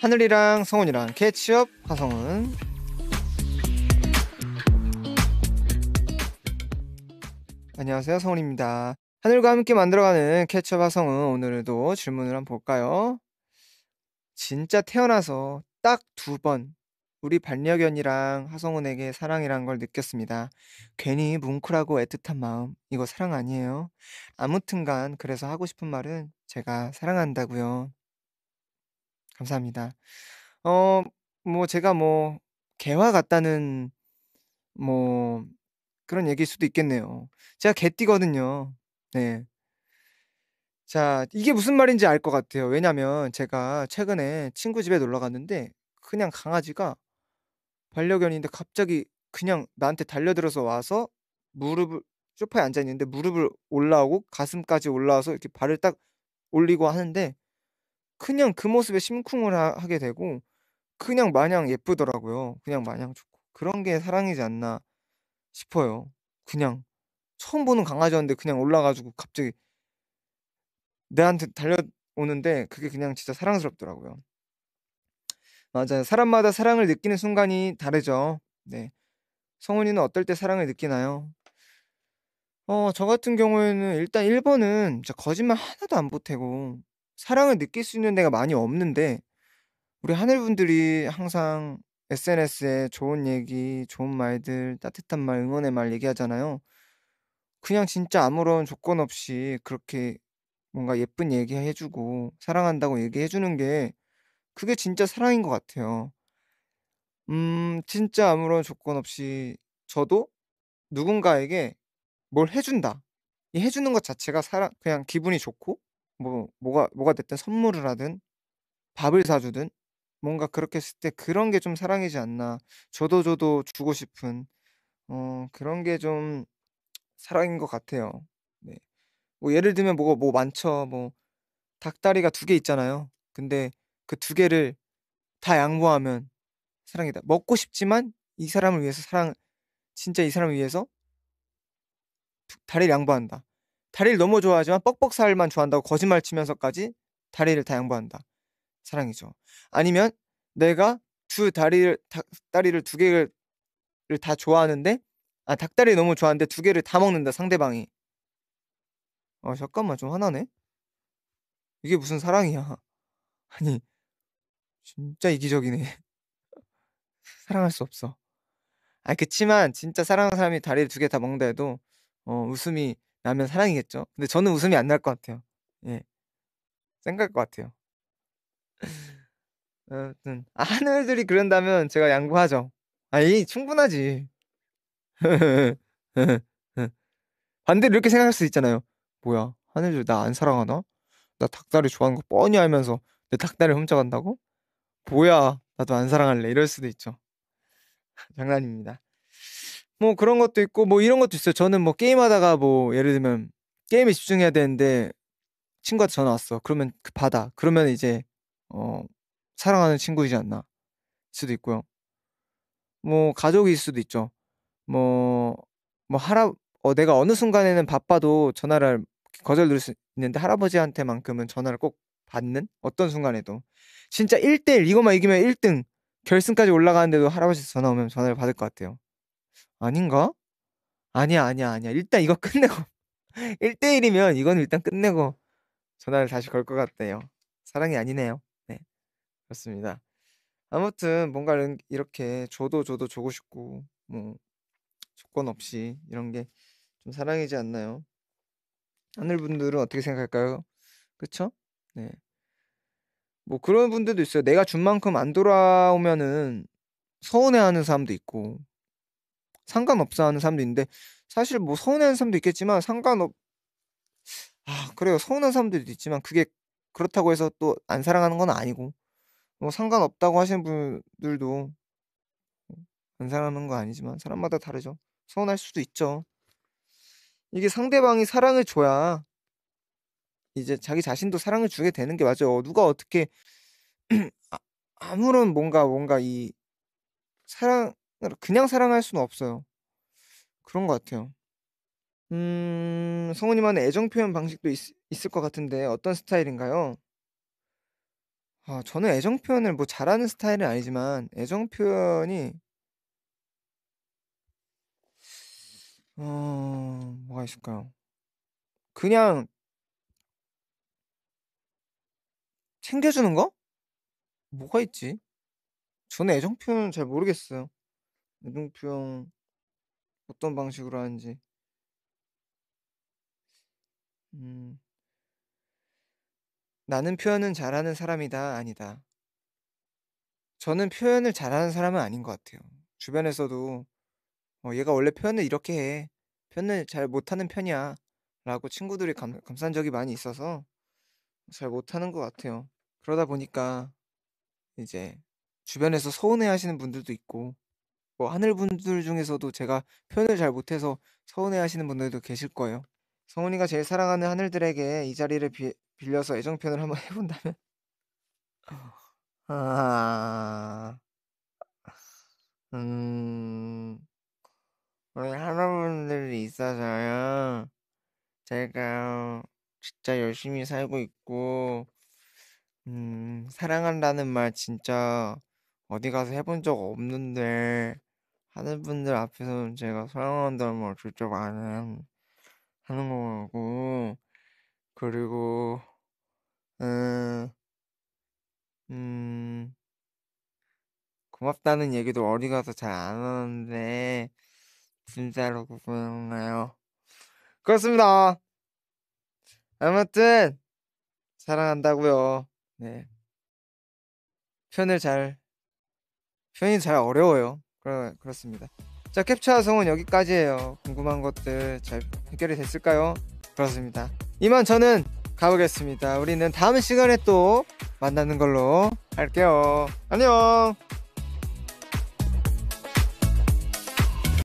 하늘이랑 성훈이랑 캐치업 화성은 안녕하세요 성훈입니다. 하늘과 함께 만들어가는 캐치업 화성은 오늘도 질문을 한번 볼까요? 진짜 태어나서 딱 두 번 우리 반려견이랑 하성훈에게 사랑이란 걸 느꼈습니다. 괜히 뭉클하고 애틋한 마음 이거 사랑 아니에요? 아무튼간 그래서 하고 싶은 말은 제가 사랑한다고요. 감사합니다. 어, 뭐 제가 뭐 개와 같다는 뭐 그런 얘기일 수도 있겠네요. 제가 개띠거든요. 네. 자, 이게 무슨 말인지 알 것 같아요. 왜냐면 제가 최근에 친구 집에 놀러 갔는데 그냥 강아지가 반려견인데 갑자기 그냥 나한테 달려들어서 와서 무릎을 쇼파에 앉아 있는데 무릎을 올라오고 가슴까지 올라와서 이렇게 발을 딱 올리고 하는데 그냥 그 모습에 심쿵을 하 하게 되고 그냥 마냥 예쁘더라고요. 그냥 마냥 좋고. 그런 게 사랑이지 않나 싶어요. 그냥 처음 보는 강아지였는데 그냥 올라 가지고 갑자기 내한테 달려오는데 그게 그냥 진짜 사랑스럽더라고요. 맞아요. 사람마다 사랑을 느끼는 순간이 다르죠. 네. 성훈이는 어떨 때 사랑을 느끼나요? 어 저 같은 경우에는 일단 1 번은 진짜 거짓말 하나도 안 보태고 사랑을 느낄 수 있는 데가 많이 없는데 우리 하늘분들이 항상 SNS에 좋은 얘기, 좋은 말들, 따뜻한 말, 응원의 말 얘기하잖아요. 그냥 진짜 아무런 조건 없이 그렇게 뭔가 예쁜 얘기 해주고 사랑한다고 얘기해주는 게 그게 진짜 사랑인 것 같아요. 음, 진짜 아무런 조건 없이 저도 누군가에게 뭘 해준다. 이 해주는 것 자체가 사랑, 그냥 기분이 좋고 뭐 뭐가 뭐가 됐든 선물을 하든 밥을 사주든 뭔가 그렇게 했을 때 그런 게 좀 사랑이지 않나. 저도 저도 주고 싶은 어 그런 게 좀 사랑인 것 같아요. 네. 뭐 예를 들면 뭐가 뭐 많죠. 뭐 닭다리가 두 개 있잖아요. 근데 그 두 개를 다 양보하면 사랑이다. 먹고 싶지만 이 사람을 위해서 사랑 진짜 이 사람을 위해서 다리를 양보한다. 다리를 너무 좋아하지만 뻑뻑살만 좋아한다고 거짓말 치면서까지 다리를 다 양보한다. 사랑이죠. 아니면 내가 두 다리를 닭, 다리를 두 개를 다 좋아하는데 아 닭다리 너무 좋아하는데 두 개를 다 먹는다 상대방이. 어 잠깐만 좀 화나네. 이게 무슨 사랑이야. 아니 진짜 이기적이네. 사랑할 수 없어. 아 그치만 진짜 사랑하는 사람이 다리를 두 개 다 먹는다 해도 어 웃음이 라면 사랑이겠죠. 근데 저는 웃음이 안 날 것 같아요. 예. 생각할것 같아요. 아무튼 하늘들이 그런다면 제가 양보하죠. 아니 충분하지. 반대로 이렇게 생각할 수 있잖아요. 뭐야 하늘들 나안 사랑하나? 나 닭다리 좋아하는 거 뻔히 알면서 내 닭다리 훔쳐간다고? 뭐야 나도 안 사랑할래 이럴 수도 있죠. 장난입니다. 뭐 그런 것도 있고 뭐 이런 것도 있어요. 저는 뭐 게임하다가 뭐 예를 들면 게임에 집중해야 되는데 친구한테 전화 왔어. 그러면 그 받아. 그러면 이제 어 사랑하는 친구이지 않나 수도 있고요. 뭐 가족일 수도 있죠. 뭐뭐 뭐 할아 어 내가 어느 순간에는 바빠도 전화를 거절 누를 수 있는데 할아버지한테만큼은 전화를 꼭 받는 어떤 순간에도 진짜 1대1 이것만 이기면 1등 결승까지 올라가는데도 할아버지 전화 오면 전화를 받을 것 같아요. 아닌가? 아니야, 아니야, 아니야. 일단 이거 끝내고. 1대1이면 이건 일단 끝내고 전화를 다시 걸 것같아요 사랑이 아니네요. 네. 그렇습니다. 아무튼 뭔가 이렇게 줘도 줘도 주고 싶고 뭐 조건 없이 이런 게 좀 사랑이지 않나요? 하늘분들은 어떻게 생각할까요? 그쵸? 네. 뭐 그런 분들도 있어요. 내가 준 만큼 안 돌아오면은 서운해하는 사람도 있고 상관없어 하는 사람도 있는데 사실 뭐 서운해하는 사람도 있겠지만 상관없 아 그래요 서운한 사람들도 있지만 그게 그렇다고 해서 또 안 사랑하는 건 아니고 뭐 상관없다고 하시는 분들도 안 사랑하는 거 아니지만 사람마다 다르죠 서운할 수도 있죠 이게 상대방이 사랑을 줘야 이제 자기 자신도 사랑을 주게 되는 게 맞아요 누가 어떻게 아, 아무런 뭔가 뭔가 이 사랑 그러니까 그냥 사랑할 수는 없어요. 그런 것 같아요. 음, 성우님만의 애정 표현 방식도 있, 있을 것 같은데 어떤 스타일인가요? 아, 저는 애정 표현을 뭐 잘하는 스타일은 아니지만 애정 표현이 어, 뭐가 있을까요? 그냥 챙겨주는 거? 뭐가 있지? 저는 애정 표현 잘 모르겠어요. 눈동표평 어떤 방식으로 하는지. 음. 나는 표현은 잘하는 사람이다 아니다. 저는 표현을 잘하는 사람은 아닌 것 같아요. 주변에서도 어, 얘가 원래 표현을 이렇게 해. 표현을 잘 못하는 편이야. 라고 친구들이 감, 감싼 적이 많이 있어서 잘 못하는 것 같아요. 그러다 보니까 이제 주변에서 서운해 하시는 분들도 있고 뭐 하늘 분들 중에서도 제가 표현을 잘 못해서 서운해하시는 분들도 계실 거예요. 성훈이가 제일 사랑하는 하늘들에게 이 자리를 비, 빌려서 애정 표현을 한번 해본다면 아, 음, 우리 할아버님들이 있어서요. 제가 진짜 열심히 살고 있고, 음, 사랑한다는 말 진짜 어디 가서 해본 적 없는데, 다른 분들 앞에서 제가 사랑한다는 말 직접 안 하는 거고 그리고 음, 음 고맙다는 얘기도 어디 가서 잘 안 하는데 진짜로 고마워요. 그렇습니다. 아무튼 사랑한다고요. 네. 표현을 잘 표현이 잘 어려워요. 그러, 그렇습니다. 자 캡처 화성은 여기까지예요. 궁금한 것들 잘 해결이 됐을까요? 그렇습니다. 이만 저는 가보겠습니다. 우리는 다음 시간에 또 만나는 걸로 할게요. 안녕!